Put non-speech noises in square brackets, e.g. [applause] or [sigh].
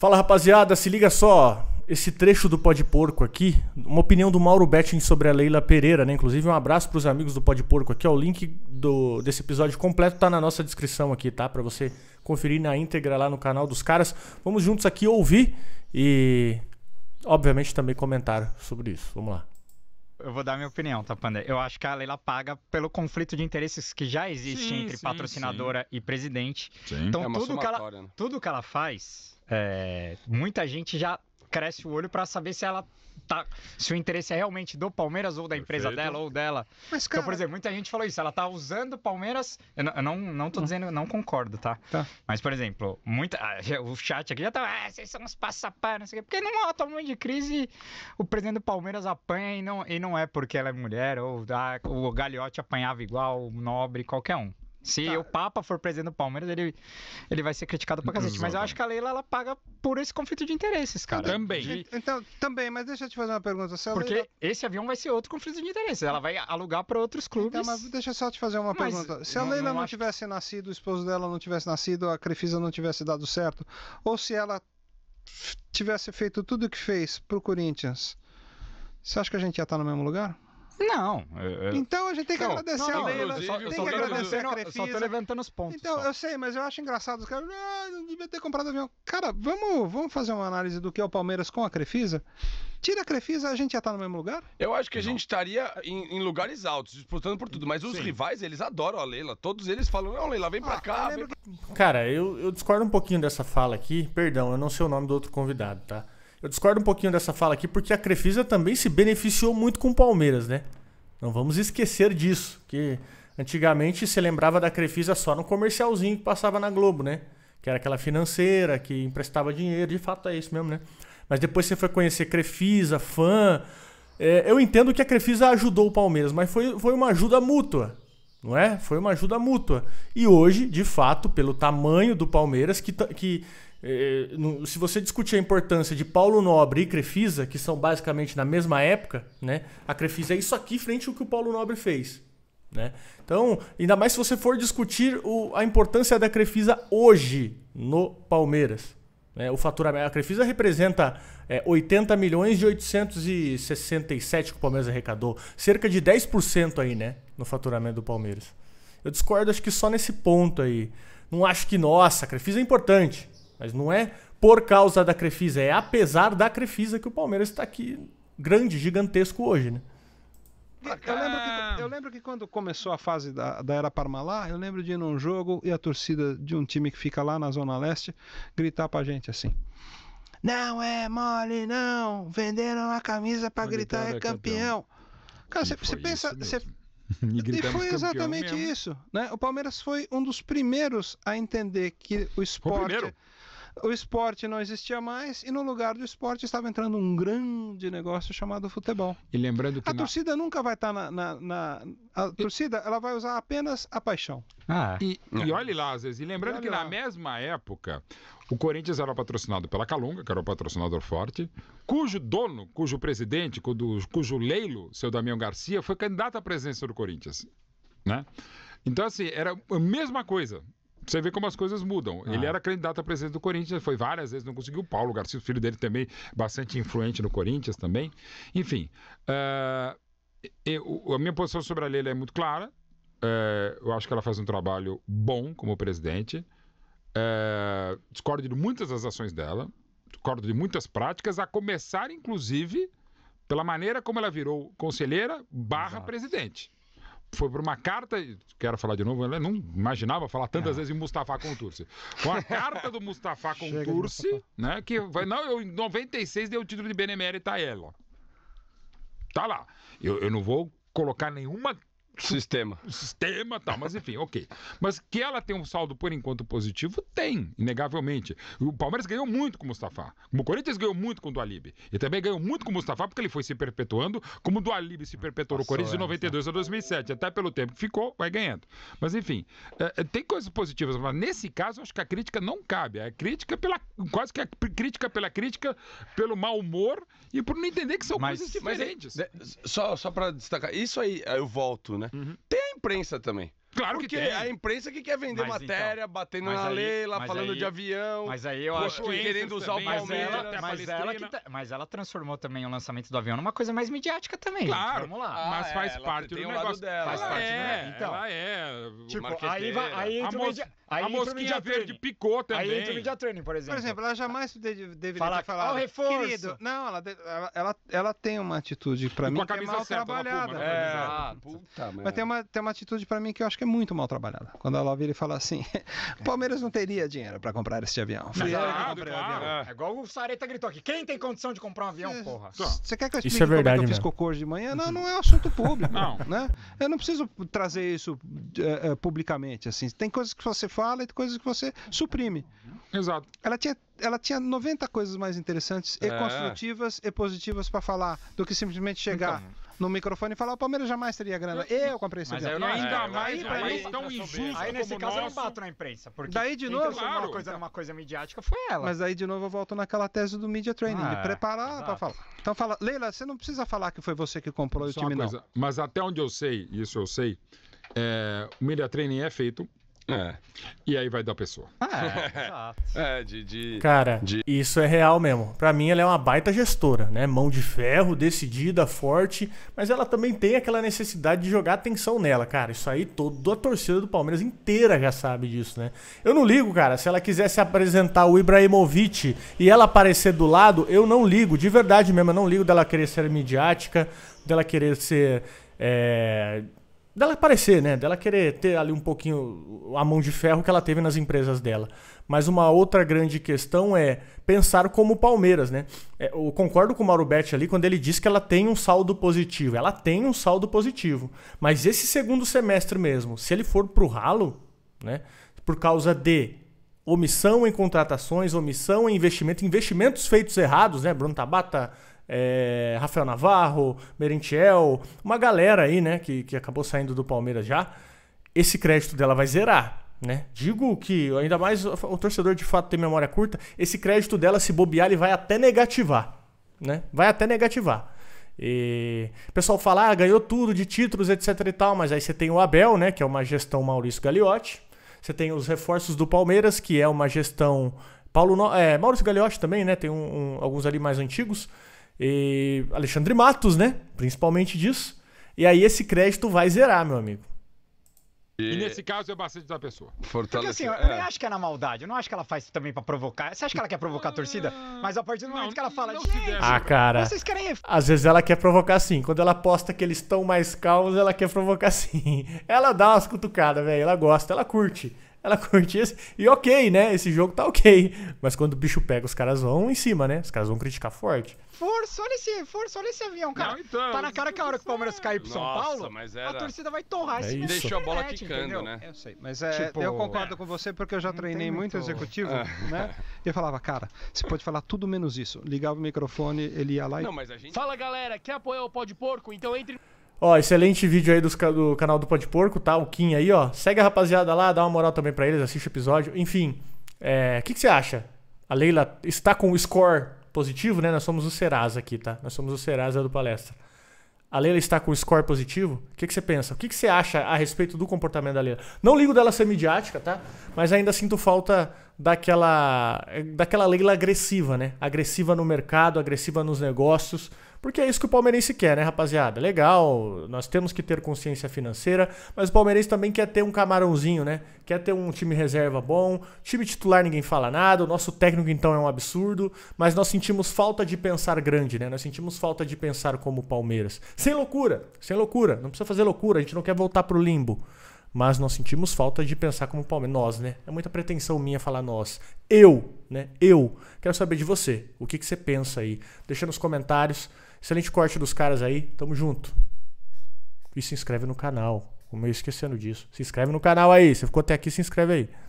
Fala rapaziada, se liga só. Esse trecho do Pode Porco aqui, uma opinião do Mauro Betting sobre a Leila Pereira, né? Inclusive, um abraço para os amigos do Pode Porco aqui. Ó, o link do, desse episódio completo tá na nossa descrição aqui, tá? Para você conferir na íntegra lá no canal dos caras. Vamos juntos aqui ouvir e, obviamente, também comentar sobre isso. Vamos lá. Eu vou dar minha opinião, tá, Panda? Eu acho que a Leila paga pelo conflito de interesses que já existe sim, entre sim, patrocinadora sim. e presidente. Então, é tudo, que ela, né? tudo que ela faz é, muita gente já cresce o olho para saber se ela tá, se o interesse é realmente do Palmeiras ou da empresa Perfeito. dela ou dela. Mas, cara... Então, por exemplo, muita gente falou isso, ela tá usando o Palmeiras. Eu não, eu não, não tô hum. dizendo, não concordo, tá? tá? Mas, por exemplo, muita, ah, o chat aqui já tá. Ah, vocês são uns passapá, não sei o quê. Porque numa alta momento de crise, o presidente do Palmeiras apanha e não, e não é porque ela é mulher, ou ah, o Gagliotti apanhava igual, o nobre, qualquer um. Se tá. o Papa for presidente do Palmeiras, ele, ele vai ser criticado pra cacete. Mas eu acho que a Leila ela paga por esse conflito de interesses, cara. Também. De... Então, também, mas deixa eu te fazer uma pergunta. Se Porque Leila... esse avião vai ser outro conflito de interesses. Ela vai alugar pra outros então, clubes. Então, mas deixa eu só te fazer uma mas pergunta. Se a Leila não, não, não acho... tivesse nascido, o esposo dela não tivesse nascido, a Crefisa não tivesse dado certo, ou se ela tivesse feito tudo o que fez pro Corinthians, você acha que a gente ia estar no mesmo lugar? Não. Eu, é, eu... É. Então a gente tem que não, agradecer não, Leila, Tem que agradecer a Crefisa. Só tô levantando os pontos. Então, só. eu sei, mas eu acho engraçado. Os caras, ah, não devia ter comprado avião. Cara, vamos, vamos fazer uma análise do que é o Palmeiras com a Crefisa? Tira a Crefisa, a gente já tá no mesmo lugar? Eu acho que a gente estaria em, em, lugares altos, disputando por tudo. Mas os Sim. rivais, eles adoram a Leila. Todos eles falam, não, Leila, vem pra ah, cá. Eu vem... Que... Cara, eu, eu discordo um pouquinho dessa fala aqui. Perdão, eu não sei o nome do outro convidado, tá? Eu discordo um pouquinho dessa fala aqui, porque a Crefisa também se beneficiou muito com o Palmeiras, né? Não vamos esquecer disso, que antigamente se lembrava da Crefisa só no comercialzinho que passava na Globo, né? Que era aquela financeira que emprestava dinheiro, de fato é isso mesmo, né? Mas depois você foi conhecer Crefisa, fã. É, eu entendo que a Crefisa ajudou o Palmeiras, mas foi, foi uma ajuda mútua, não é? Foi uma ajuda mútua. E hoje, de fato, pelo tamanho do Palmeiras, que, que é, é, se você discutir a importância de Paulo Nobre e Crefisa, que são basicamente na mesma época, né? A Crefisa é isso aqui frente ao que o Paulo Nobre fez. Né? Então, ainda mais se você for discutir o, a importância da Crefisa hoje no Palmeiras. Né? O faturamento, a Crefisa representa é, 80 milhões de 867 que o Palmeiras arrecadou. Cerca de 10% aí, né? No faturamento do Palmeiras. Eu discordo, acho que só nesse ponto aí. Não acho que, nossa, a Crefisa é importante. Mas não é por causa da Crefisa, é apesar da Crefisa que o Palmeiras está aqui grande, gigantesco hoje, né? Eu lembro, que, eu lembro que quando começou a fase da, da era Parmalá, eu lembro de ir num jogo e a torcida de um time que fica lá na Zona Leste gritar pra gente assim. Não é mole, não! Venderam a camisa pra gritar, gritar é campeão! campeão. Cara, você, pensa. Você... [laughs] E, foi exatamente mesmo. isso. Né? O Palmeiras foi um dos primeiros a entender que o esporte. O esporte não existia mais e no lugar do esporte estava entrando um grande negócio chamado futebol. E lembrando que a na... torcida nunca vai estar tá na, na, na, a torcida, ela vai usar apenas a paixão. Ah. E, e olhe lá, vezes, e lembrando e que lá. na mesma época o Corinthians era patrocinado pela Calunga, que era o patrocinador forte, cujo dono, cujo presidente, cujo, cujo leilo, seu Damião Garcia, foi candidato à presidência do Corinthians, né? Então, assim, era a mesma coisa você vê como as coisas mudam. Ah. Ele era candidato a presidente do Corinthians, foi várias vezes, não conseguiu. Paulo Garcia, filho dele também, bastante influente no Corinthians também. Enfim, uh, eu, a minha posição sobre a Leila é muito clara. Uh, eu acho que ela faz um trabalho bom como presidente. Uh, discordo de muitas das ações dela, discordo de muitas práticas, a começar, inclusive, pela maneira como ela virou conselheira barra Exato. presidente foi por uma carta, quero falar de novo, eu né? não imaginava falar tantas é. vezes em Mustafa Contursi. Com a carta do Mustafa [laughs] Contursi, né, que vai, não, eu, em 96 deu o título de benemérita a ela. Tá lá. Eu, eu não vou colocar nenhuma Sistema. [laughs] Sistema, tal, tá, mas enfim, ok. Mas que ela tem um saldo por enquanto positivo, tem, inegavelmente. O Palmeiras ganhou muito com o Mustafa. O Corinthians ganhou muito com o Dualib. E também ganhou muito com o Mustafa porque ele foi se perpetuando, como o Dualib se perpetuou no Corinthians de 92 é, a 2007. Até pelo tempo que ficou, vai ganhando. Mas enfim, é, é tem coisas positivas, mas nesse caso acho que a crítica não cabe. A é crítica pela. quase que a crítica pela crítica, pelo mau humor e por não entender que são mas, coisas diferentes. Mas, só só para destacar, isso aí eu volto, né? né? Uhum. Tem a imprensa também. Claro Porque que tem. a imprensa que quer vender mas então, matéria, então, batendo na aí, Leila, falando aí, de avião. Mas aí eu acho que querendo usar também, é o Palmeiras. Mas ela, mas ela, que, tá- mas, ela transformou também o lançamento do avião numa coisa mais midiática também. Claro. Vamos lá. Ah, mas faz é, parte do negócio dela. Faz parte, né? é, né? Então, ela é. Tipo, aí, vai, aí, a, Aí a mosquinha verde picou também. Aí entra o media training, por exemplo. Por exemplo, ela jamais deveria ter falado. oh, reforço. Querido, não, ela, ela, ela, ela tem uma atitude pra e mim que é mal certa, trabalhada. Né, Puma, é, ah, puta, mas tem uma, tem uma atitude pra mim que eu acho que é muito mal trabalhada. Quando ela vira e fala assim, [laughs] Palmeiras não teria dinheiro pra comprar esse avião. Fui eu que comprei claro. o avião. É. é igual o Sareta gritou aqui, quem tem condição de comprar um avião, porra? Você quer que eu explique isso é verdade, como é que eu fiz cocô de manhã? Não, uhum. não é assunto público. não. Né? Eu não preciso trazer isso eh, eh, publicamente, assim. Tem coisas que você fala e de coisas que você suprime. Exato. Ela tinha, ela tinha 90 coisas mais interessantes é. e construtivas e positivas para falar do que simplesmente chegar então. no microfone e falar: o Palmeiras jamais teria grana. Eu comprei esse grana. Ainda é, mais para mim, tão injusto. Aí nesse caso nosso... eu não bato na imprensa. Porque daí de então, novo. Claro. Uma coisa, é uma coisa midiática foi ela. Mas aí de novo eu volto naquela tese do media training, ah, de preparar é. para falar. Então fala, Leila, você não precisa falar que foi você que comprou Só o time, coisa, não. Mas até onde eu sei, isso eu sei, é, o media training é feito é. E aí vai a pessoa. é, [laughs] é de, de, Cara, de... isso é real mesmo. Pra mim, ela é uma baita gestora, né? Mão de ferro, decidida, forte, mas ela também tem aquela necessidade de jogar atenção nela, cara. Isso aí toda a torcida do Palmeiras inteira já sabe disso, né? Eu não ligo, cara. Se ela quisesse apresentar o Ibrahimovic e ela aparecer do lado, eu não ligo, de verdade mesmo. Eu não ligo dela querer ser midiática, dela querer ser. É, dela aparecer, né? Dela querer ter ali um pouquinho a mão de ferro que ela teve nas empresas dela. Mas uma outra grande questão é pensar como o Palmeiras, né? É, eu concordo com o Mauro Betti ali quando ele diz que ela tem um saldo positivo. Ela tem um saldo positivo. Mas esse segundo semestre mesmo, se ele for pro ralo, né? Por causa de omissão em contratações, omissão em investimento, investimentos feitos errados, né? Bruno Tabata é, Rafael Navarro, Merentiel, uma galera aí, né, que, que acabou saindo do Palmeiras já, esse crédito dela vai zerar. Né? Digo que, ainda mais o torcedor de fato tem memória curta, esse crédito dela, se bobear, ele vai até negativar. Né? Vai até negativar. E... O pessoal fala, ah, ganhou tudo de títulos, etc e tal, mas aí você tem o Abel, né, que é uma gestão Maurício Gagliotti. Você tem os reforços do Palmeiras, que é uma gestão Paulo no... é, Maurício Gagliotti também, né? Tem um, um, alguns ali mais antigos. E Alexandre Matos, né? Principalmente disso. E aí esse crédito vai zerar, meu amigo. E, e nesse caso é bastante da pessoa. Fortalece... Porque assim, eu, nem é. acho que é na maldade. Eu não acho que ela faz também pra provocar. Você acha que ela quer provocar a torcida? Ah, Mas a partir do momento não, que ela fala. de. ah, cara. Vocês querem. Às vezes ela quer provocar sim. Quando ela aposta que eles estão mais calmos, ela quer provocar sim. [laughs] Ela dá umas cutucadas, velho. Ela gosta, ela curte ela [laughs] curtia. E ok, né? Esse jogo tá ok. Mas quando o bicho pega, os caras vão em cima, né? Os caras vão criticar forte. Força, olha esse, força, olha esse avião, cara. Não, então, tá na cara que a hora que o Palmeiras cair pro São Nossa, Paulo, mas era... a torcida vai torrar é esse isso. Deixou a bola quicando, né? Eu sei, mas é, tipo, eu concordo é. com você porque eu já treinei muito, executivo, ah. né? E eu falava, cara, você pode falar tudo menos isso. Ligava o microfone, ele ia lá e... Não, mas a gente... Fala, galera, quer apoiar o Pó de Porco? Então entre... Ó, excelente vídeo aí dos, do canal do Pode Porco, tá? O Kim aí, ó. Segue a rapaziada lá, dá uma moral também para eles, assiste o episódio. Enfim, é, o é, que, que você acha? A Leila está com o score positivo, né? Nós somos o Serasa aqui, tá? Nós somos o Serasa do palestra. A Leila está com o score positivo? O que, que você pensa? O que, que você acha a respeito do comportamento da Leila? Não ligo dela ser midiática, tá? Mas ainda sinto falta daquela, daquela Leila agressiva, né? Agressiva no mercado, agressiva nos negócios. Porque é isso que o palmeirense quer, né, rapaziada? Legal, nós temos que ter consciência financeira, mas o palmeirense também quer ter um camarãozinho, né? Quer ter um time reserva bom, time titular ninguém fala nada, o nosso técnico então é um absurdo, mas nós sentimos falta de pensar grande, né? Nós sentimos falta de pensar como o Palmeiras. Sem loucura, sem loucura, não precisa fazer loucura, a gente não quer voltar pro limbo. Mas nós sentimos falta de pensar como o Palmeiras. Nós, né? É muita pretensão minha falar nós. Eu, né? Eu. Quero saber de você. O que, que você pensa aí? Deixa nos comentários. Excelente corte dos caras aí. Tamo junto. E se inscreve no canal. Como eu esquecendo disso. Se inscreve no canal aí. Você ficou até aqui, se inscreve aí.